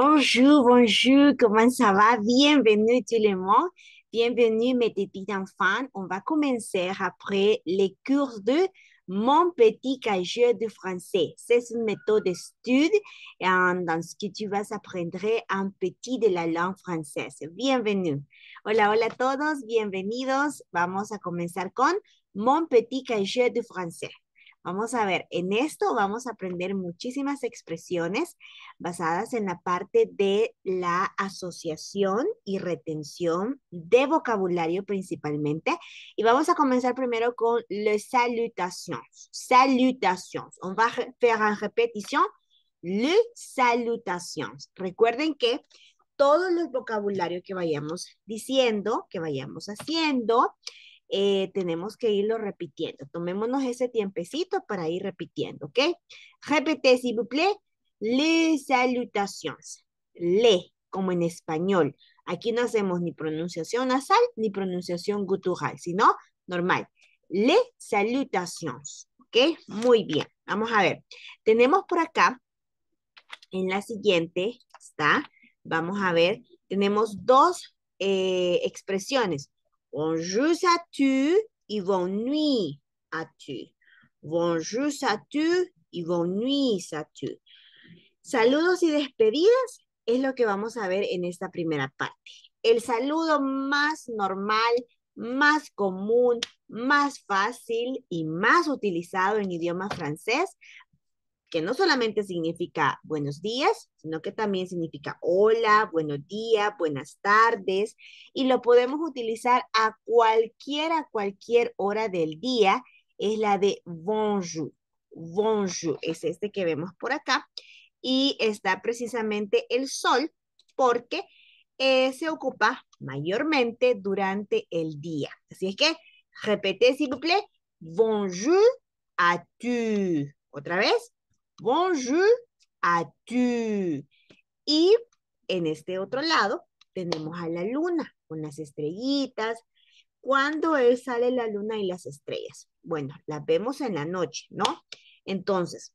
Bonjour, bonjour, comment ça va? Bienvenue tout le monde. Bienvenue mes petits enfants. On va commencer après les cours de mon petit cahier de français. C'est une méthode d'étude euh, dans ce que tu vas apprendre un petit de la langue française. Bienvenue. Hola, hola a todos. Bienvenidos. Vamos a commencer con mon petit cahier de français. Vamos a ver, en esto vamos a aprender muchísimas expresiones basadas en la parte de la asociación y retención de vocabulario principalmente. Y vamos a comenzar primero con les salutations. Salutations. On va a faire en repetición les salutations. Recuerden que todos los vocabularios que vayamos diciendo, que vayamos haciendo, eh, tenemos que irlo repitiendo. Tomémonos ese tiempecito para ir repitiendo, ¿ok? Repete, s'il vous plaît, les salutations. Le, como en español. Aquí no hacemos ni pronunciación nasal ni pronunciación gutural, sino normal. Les salutations, ¿ok? Muy bien. Vamos a ver. Tenemos por acá, en la siguiente, está, vamos a ver, tenemos dos eh, expresiones Bonjour tu y vont nuit à tu. Bonjour tu y vont nuit tu. Saludos y despedidas es lo que vamos a ver en esta primera parte. El saludo más normal, más común, más fácil y más utilizado en idioma francés que no solamente significa buenos días, sino que también significa hola, buenos días, buenas tardes, y lo podemos utilizar a cualquiera cualquier hora del día, es la de bonjour. Bonjour es este que vemos por acá, y está precisamente el sol, porque eh, se ocupa mayormente durante el día. Así es que, repete, si bonjour à tu. Otra vez, Bonjour a à tu. Y en este otro lado tenemos a la luna con las estrellitas. ¿Cuándo él sale la luna y las estrellas? Bueno, las vemos en la noche, ¿no? Entonces,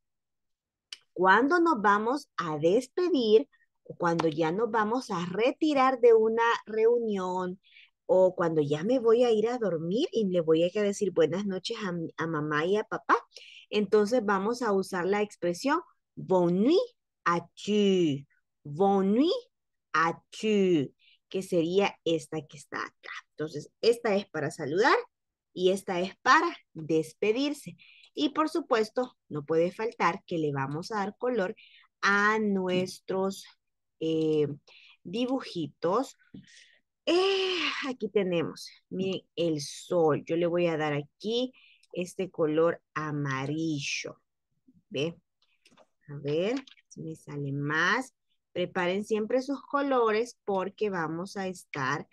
cuando nos vamos a despedir o cuando ya nos vamos a retirar de una reunión o cuando ya me voy a ir a dormir y le voy a decir buenas noches a mamá y a papá, entonces vamos a usar la expresión boni nuit à tu. Bonne à tu, que sería esta que está acá. Entonces, esta es para saludar y esta es para despedirse. Y por supuesto, no puede faltar que le vamos a dar color a nuestros eh, dibujitos. Eh, aquí tenemos, miren, el sol. Yo le voy a dar aquí este color amarillo. ¿Ve? A ver, si me sale más. Preparen siempre sus colores porque vamos a estar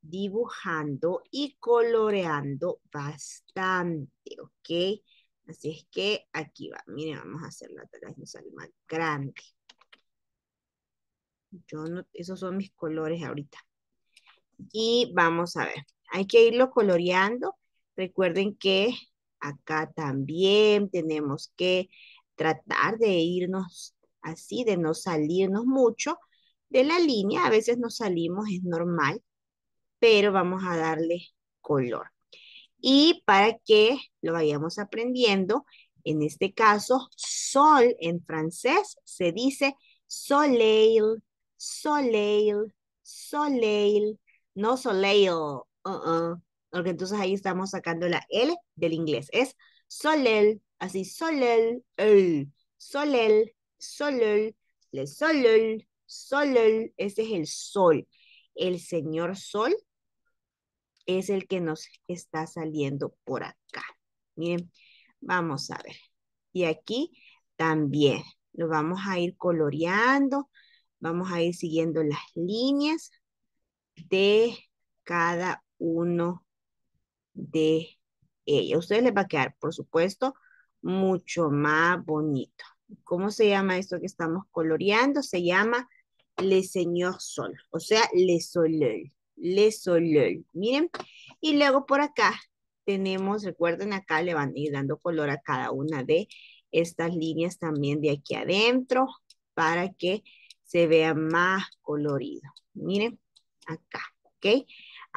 dibujando y coloreando bastante, ¿ok? Así es que aquí va. Miren, vamos a hacer la tarea, nos sale más grande. Yo esos son mis colores ahorita. Y vamos a ver. Hay que irlo coloreando Recuerden que acá también tenemos que tratar de irnos así, de no salirnos mucho de la línea. A veces nos salimos, es normal, pero vamos a darle color. Y para que lo vayamos aprendiendo, en este caso, sol en francés se dice soleil, soleil, soleil, no soleil, uh porque entonces ahí estamos sacando la L del inglés. Es solel, así solel, el, solel, solel, le solel, solel, ese es el sol. El señor sol es el que nos está saliendo por acá. Miren, vamos a ver. Y aquí también lo vamos a ir coloreando, vamos a ir siguiendo las líneas de cada uno de ella. A ustedes les va a quedar, por supuesto, mucho más bonito. ¿Cómo se llama esto que estamos coloreando? Se llama Le Señor Sol, o sea, Le Soleil. Le Soleil, miren. Y luego por acá tenemos, recuerden acá le van a ir dando color a cada una de estas líneas también de aquí adentro para que se vea más colorido. Miren, acá, ¿ok?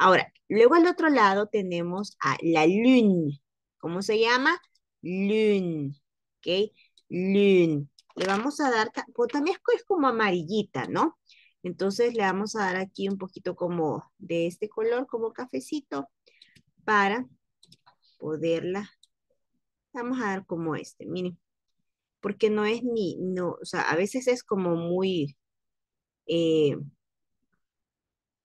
Ahora, luego al otro lado tenemos a la lune. ¿Cómo se llama? Lune. ¿Ok? Lune. Le vamos a dar, pues también es como amarillita, ¿no? Entonces le vamos a dar aquí un poquito como de este color, como cafecito, para poderla, vamos a dar como este, miren, porque no es ni, no, o sea, a veces es como muy, eh,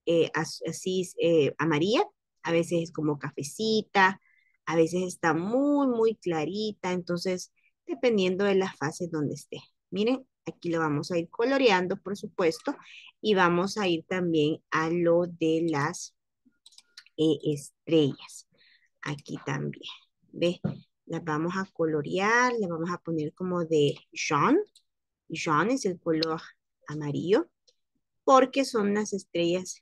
eh, así eh, amarilla, a veces es como cafecita, a veces está muy, muy clarita, entonces dependiendo de la fase donde esté. Miren, aquí lo vamos a ir coloreando, por supuesto, y vamos a ir también a lo de las eh, estrellas. Aquí también, ve Las vamos a colorear, le vamos a poner como de Jean. jaune es el color amarillo, porque son las estrellas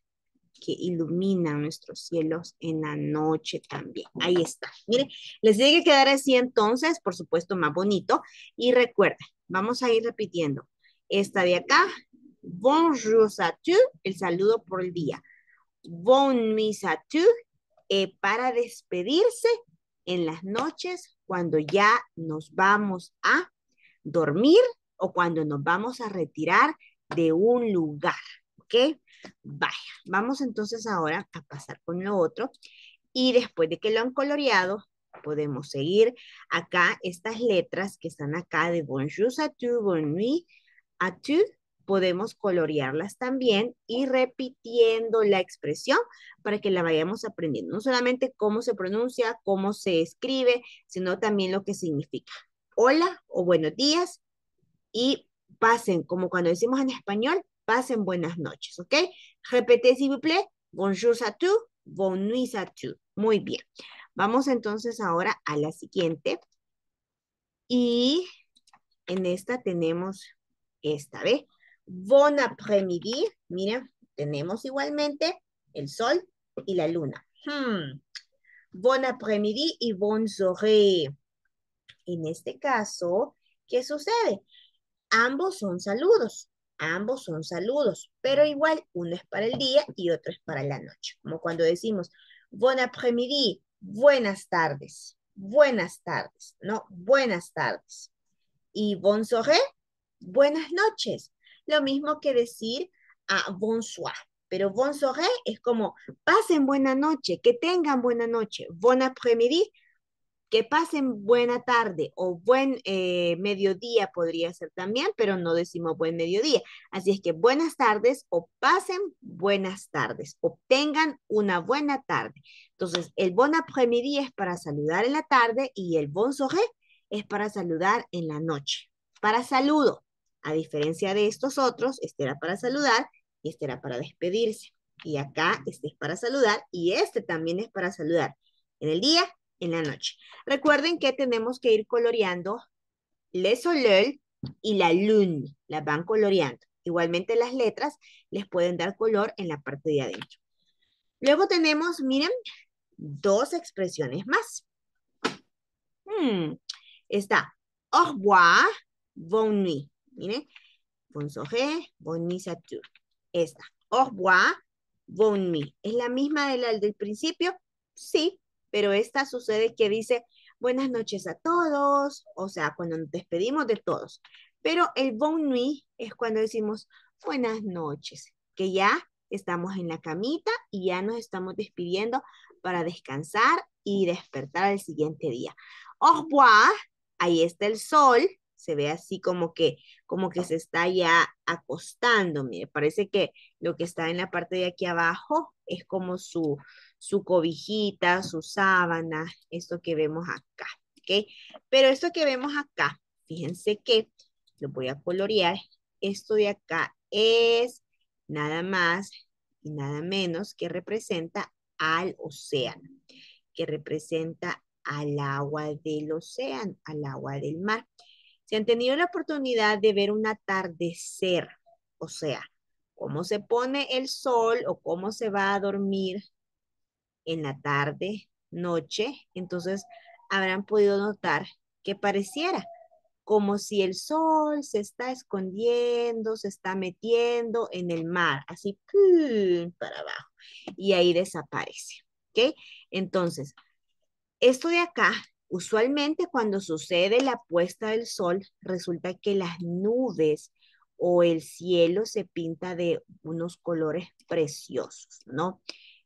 que ilumina nuestros cielos en la noche también. Ahí está. Miren, les tiene que quedar así entonces, por supuesto, más bonito. Y recuerden, vamos a ir repitiendo. Esta de acá, bonjour à tous, el saludo por el día. Bon mis à tous, para despedirse en las noches cuando ya nos vamos a dormir o cuando nos vamos a retirar de un lugar. ¿Ok? Vaya, vamos entonces ahora a pasar con lo otro. Y después de que lo han coloreado, podemos seguir acá estas letras que están acá de bonjour à tu, bonne a tu. Podemos colorearlas también y repitiendo la expresión para que la vayamos aprendiendo. No solamente cómo se pronuncia, cómo se escribe, sino también lo que significa. Hola o buenos días y pasen, como cuando decimos en español, Pasen buenas noches, ¿ok? Repete, si Bonjour à tous, bonne nuit à tous. Muy bien. Vamos entonces ahora a la siguiente. Y en esta tenemos esta, ¿ve? Bon après-midi. Miren, tenemos igualmente el sol y la luna. Hmm. Bon après-midi y bon En este caso, ¿qué sucede? Ambos son saludos. Ambos son saludos, pero mm. igual uno es para el día y otro es para la noche. Como cuando decimos, bon après buenas tardes, buenas tardes, ¿no? Buenas tardes. Y bonsoir, buenas noches. Lo mismo que decir a ah, bonsoir. Pero bonsoir es como, pasen buena noche, que tengan buena noche. Bon après que pasen buena tarde o buen eh, mediodía podría ser también, pero no decimos buen mediodía. Así es que buenas tardes o pasen buenas tardes Obtengan una buena tarde. Entonces, el bon après-midi es para saludar en la tarde y el bon es para saludar en la noche. Para saludo, a diferencia de estos otros, este era para saludar y este era para despedirse. Y acá este es para saludar y este también es para saludar. En el día en la noche. Recuerden que tenemos que ir coloreando le soleil y la lune, las van coloreando. Igualmente las letras les pueden dar color en la parte de adentro. Luego tenemos, miren, dos expresiones más. Hmm, está au revoir, bon nuit. Miren, soir, bon nuit Esta, au revoir, bon nuit. ¿Es la misma de la del principio? Sí, pero esta sucede que dice buenas noches a todos, o sea, cuando nos despedimos de todos. Pero el bon nuit es cuando decimos buenas noches, que ya estamos en la camita y ya nos estamos despidiendo para descansar y despertar al siguiente día. Au revoir, ahí está el sol, se ve así como que, como que se está ya acostando. Mire, parece que lo que está en la parte de aquí abajo es como su, cobijita, su sábana, esto que vemos acá. Pero esto que vemos acá, fíjense que lo voy a colorear. Esto de acá es nada más y nada menos que representa al océano, que representa al agua del océano, al agua del mar. Si han tenido la oportunidad de ver un atardecer, o sea, cómo se pone el sol o cómo se va a dormir en la tarde, noche, entonces habrán podido notar que pareciera como si el sol se está escondiendo, se está metiendo en el mar, así para abajo, y ahí desaparece. ¿Ok? Entonces, esto de acá Usualmente cuando sucede la puesta del sol, resulta que las nubes o el cielo se pinta de unos colores preciosos, ¿no?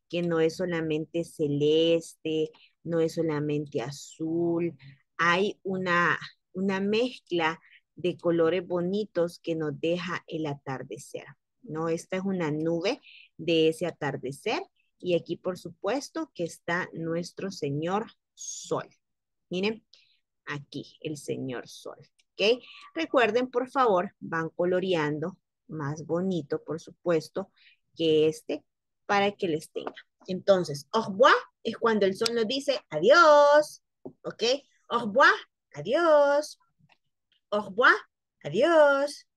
Que no es solamente celeste, no es solamente azul, hay una, una mezcla de colores bonitos que nos deja el atardecer, ¿no? Esta es una nube de ese atardecer y aquí por supuesto que está nuestro Señor Sol. Miren, aquí el señor sol. ¿Ok? Recuerden, por favor, van coloreando más bonito, por supuesto, que este para que les tenga. Entonces, au revoir es cuando el sol nos dice adiós. ¿Ok? Au revoir, adiós. Au revoir, adiós.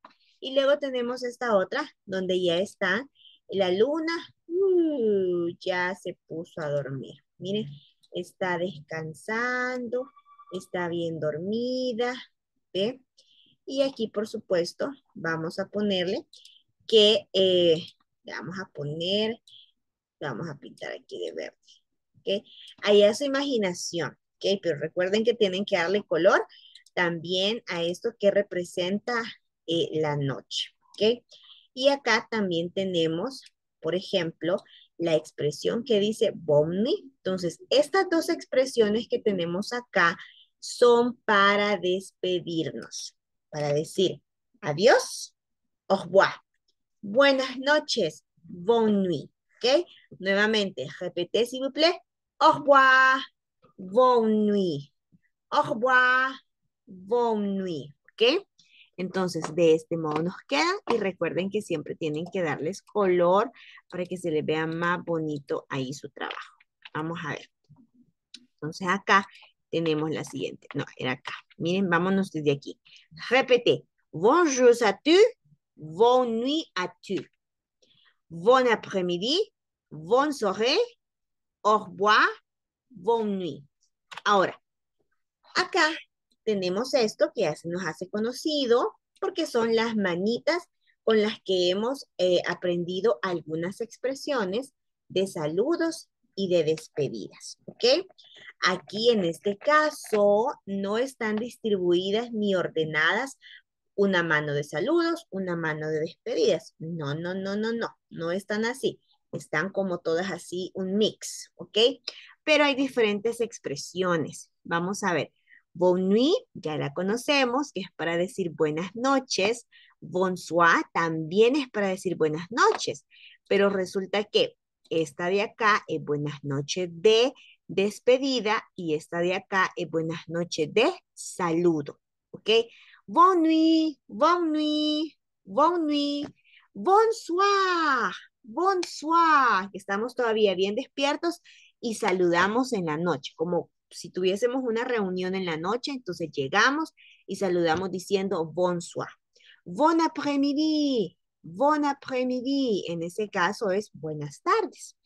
Y luego tenemos esta otra, donde ya está la luna. Uh, ya se puso a dormir. Miren, está descansando, está bien dormida, ¿ve? Y aquí, por supuesto, vamos a ponerle que eh, vamos a poner, vamos a pintar aquí de verde. ¿ok? Ahí a su imaginación, ¿ok? Pero recuerden que tienen que darle color también a esto que representa eh, la noche, ¿ok? Y acá también tenemos, por ejemplo, la expresión que dice Bomni. Entonces, estas dos expresiones que tenemos acá son para despedirnos, para decir adiós, au revoir, buenas noches, bonne nuit, ¿ok? Nuevamente, repete, si vous plaît, au revoir, bonne nuit, au revoir, bonne nuit, ¿ok? Entonces, de este modo nos queda. y recuerden que siempre tienen que darles color para que se les vea más bonito ahí su trabajo. Vamos a ver. Entonces, acá tenemos la siguiente. No, era acá. Miren, vámonos desde aquí. Repete. Bonjour à tu, bonne nuit à tu. Bon après-midi, bonne soirée, au revoir, bonne nuit. Ahora, acá tenemos esto que nos hace conocido porque son las manitas con las que hemos eh, aprendido algunas expresiones de saludos y de despedidas, ¿ok? Aquí en este caso no están distribuidas ni ordenadas una mano de saludos, una mano de despedidas. No, no, no, no, no, no están así. Están como todas así, un mix, ¿ok? Pero hay diferentes expresiones. Vamos a ver nuit, ya la conocemos, que es para decir buenas noches. Bonsoir también es para decir buenas noches. Pero resulta que esta de acá es buenas noches de despedida y esta de acá es buenas noches de saludo. ¿Ok? nuit, bon bonui, bonsoir, bonsoir. Estamos todavía bien despiertos y saludamos en la noche, como si tuviésemos una reunión en la noche, entonces llegamos y saludamos diciendo bonsoir. Bon après-midi, bon après-midi. En ese caso es buenas tardes.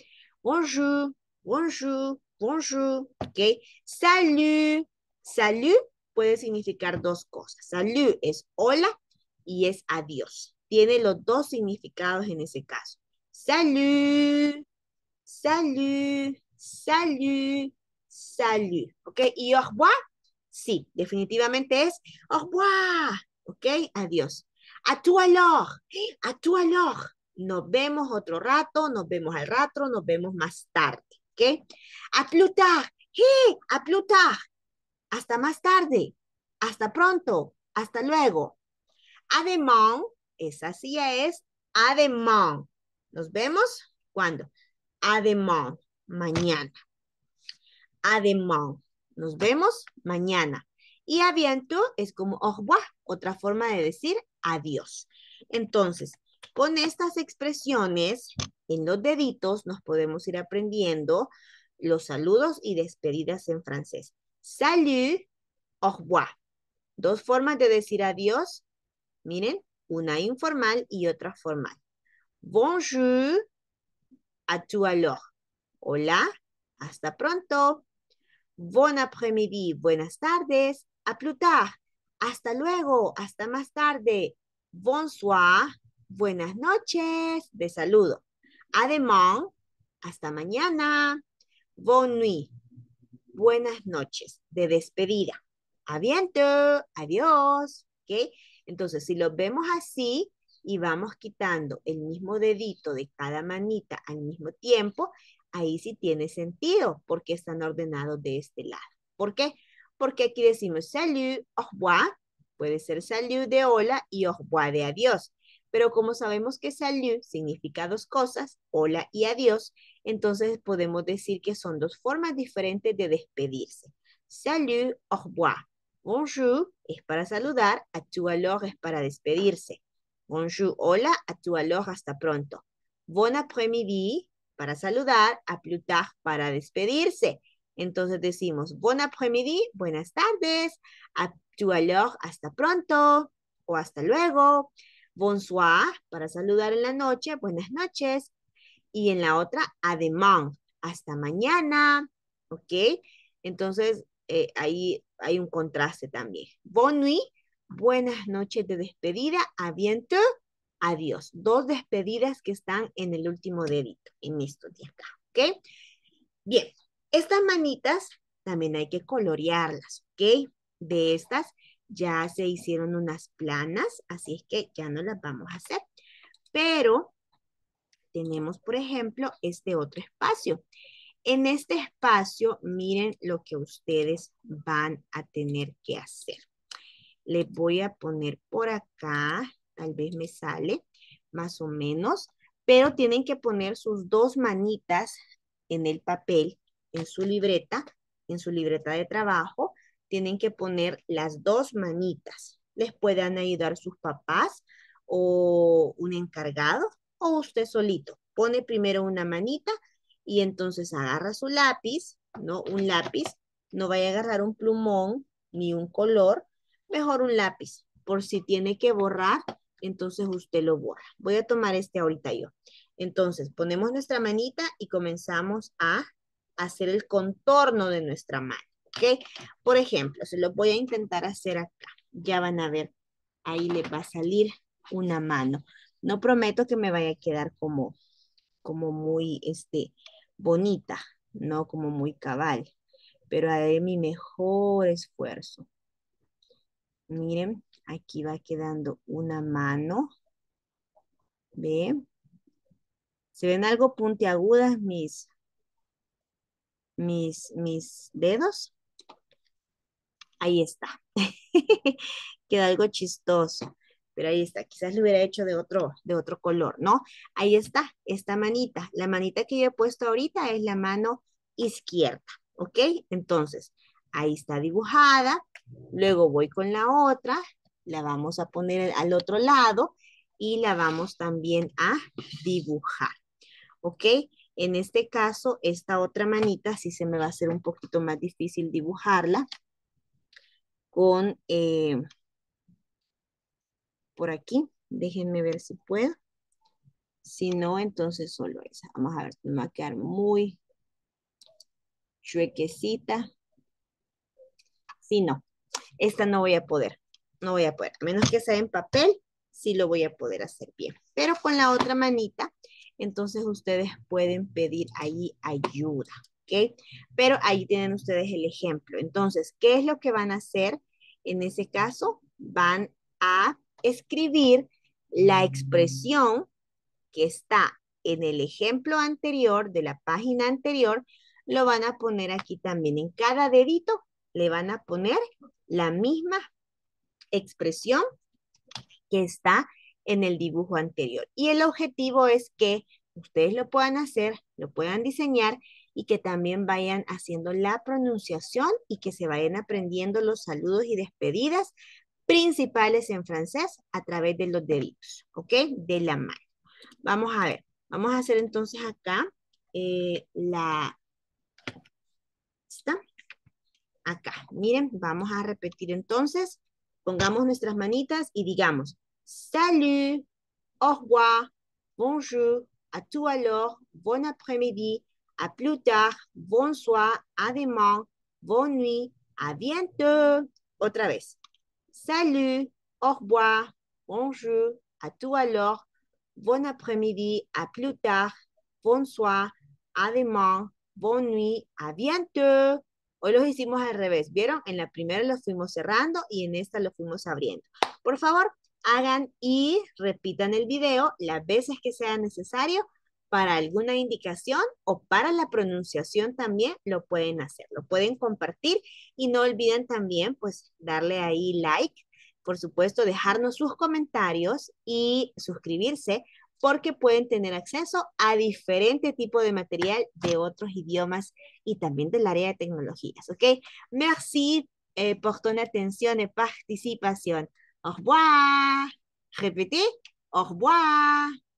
Bonjour, bonjour, bonjour. Ok. Salut, salut puede significar dos cosas. Salut es hola y es adiós. Tiene los dos significados en ese caso. Salut, salut, salut. Salud, ¿ok? Y au revoir, sí, definitivamente es au revoir, ¿ok? Adiós. A tu alors, a tu alors. Nos vemos otro rato, nos vemos al rato, nos vemos más tarde, ¿ok? A plus tard, a plus tard. Hasta más tarde, hasta pronto, hasta luego. demain, esa sí es demain. Nos vemos cuando? demain, mañana ademán. Nos vemos mañana. Y a es como au revoir, otra forma de decir adiós. Entonces, con estas expresiones en los deditos nos podemos ir aprendiendo los saludos y despedidas en francés. Salut, au revoir. Dos formas de decir adiós. Miren, una informal y otra formal. Bonjour, à tout alors. Hola, hasta pronto. Bon après-midi, buenas tardes. A plus tard, hasta luego, hasta más tarde. Bonsoir, buenas noches, de saludo. Además, hasta mañana. Bon nuit, buenas noches, de despedida. Aviento, adiós. Okay. Entonces, si lo vemos así y vamos quitando el mismo dedito de cada manita al mismo tiempo, ahí sí tiene sentido porque están ordenados de este lado. ¿Por qué? Porque aquí decimos salut, au revoir, puede ser salut de hola y au revoir de adiós. Pero como sabemos que salut significa dos cosas, hola y adiós, entonces podemos decir que son dos formas diferentes de despedirse. Salut, au revoir. Bonjour es para saludar, a tu alors es para despedirse. Bonjour, hola, a tu alors, hasta pronto. Bon après-midi, para saludar, a Plutar para despedirse. Entonces decimos bon après-midi, buenas tardes, a tout à hasta pronto o hasta luego, bonsoir para saludar en la noche, buenas noches, y en la otra, ademán, hasta mañana, ¿ok? Entonces eh, ahí hay un contraste también. Bon nuit, buenas noches de despedida, a bientôt, Adiós. Dos despedidas que están en el último dedito, en esto de acá, ¿ok? Bien, estas manitas también hay que colorearlas, ¿ok? De estas ya se hicieron unas planas, así es que ya no las vamos a hacer. Pero tenemos, por ejemplo, este otro espacio. En este espacio, miren lo que ustedes van a tener que hacer. Les voy a poner por acá tal vez me sale, más o menos, pero tienen que poner sus dos manitas en el papel, en su libreta, en su libreta de trabajo, tienen que poner las dos manitas. Les puedan ayudar sus papás o un encargado o usted solito. Pone primero una manita y entonces agarra su lápiz, ¿no? Un lápiz. No vaya a agarrar un plumón ni un color, mejor un lápiz, por si tiene que borrar entonces usted lo borra. Voy a tomar este ahorita yo. Entonces, ponemos nuestra manita y comenzamos a hacer el contorno de nuestra mano, ¿ok? Por ejemplo, se lo voy a intentar hacer acá. Ya van a ver, ahí le va a salir una mano. No prometo que me vaya a quedar como, como muy, este, bonita, no como muy cabal, pero haré mi mejor esfuerzo. Miren, Aquí va quedando una mano. ¿Ven? ¿Se ven algo puntiagudas mis, mis, mis dedos? Ahí está. Queda algo chistoso. Pero ahí está, quizás lo hubiera hecho de otro, de otro color, ¿no? Ahí está, esta manita. La manita que yo he puesto ahorita es la mano izquierda, ¿ok? Entonces, ahí está dibujada. Luego voy con la otra la vamos a poner al otro lado y la vamos también a dibujar. ¿Ok? En este caso, esta otra manita sí se me va a hacer un poquito más difícil dibujarla con eh, por aquí. Déjenme ver si puedo. Si no, entonces solo esa. Vamos a ver, me va a quedar muy chuequecita. Si no, esta no voy a poder no voy a poder, a menos que sea en papel, sí lo voy a poder hacer bien. Pero con la otra manita, entonces ustedes pueden pedir ahí ayuda, ¿ok? Pero ahí tienen ustedes el ejemplo. Entonces, ¿qué es lo que van a hacer? En ese caso, van a escribir la expresión que está en el ejemplo anterior, de la página anterior, lo van a poner aquí también. En cada dedito le van a poner la misma expresión que está en el dibujo anterior. Y el objetivo es que ustedes lo puedan hacer, lo puedan diseñar y que también vayan haciendo la pronunciación y que se vayan aprendiendo los saludos y despedidas principales en francés a través de los deditos, ¿ok? De la mano. Vamos a ver, vamos a hacer entonces acá eh, la... ¿Está? Acá, miren, vamos a repetir entonces Pongamos nuestras manitas y digamos, salut, au revoir, bonjour, à tout alors, bon après-midi, à plus tard, bonsoir, à demain, bonne nuit, à bientôt. Otra vez. Salut, au revoir, bonjour, à tout alors, bon après-midi, à plus tard, bonsoir, à demain, bonne nuit, à bientôt. Hoy los hicimos al revés, ¿vieron? En la primera los fuimos cerrando y en esta los fuimos abriendo. Por favor, hagan y repitan el video las veces que sea necesario para alguna indicación o para la pronunciación también lo pueden hacer, lo pueden compartir y no olviden también pues darle ahí like, por supuesto dejarnos sus comentarios y suscribirse porque pueden tener acceso a diferente tipo de material de otros idiomas y también del área de tecnologías, ¿ok? Merci eh, por la atención y participación. Au revoir. ¿Repetí? Au revoir.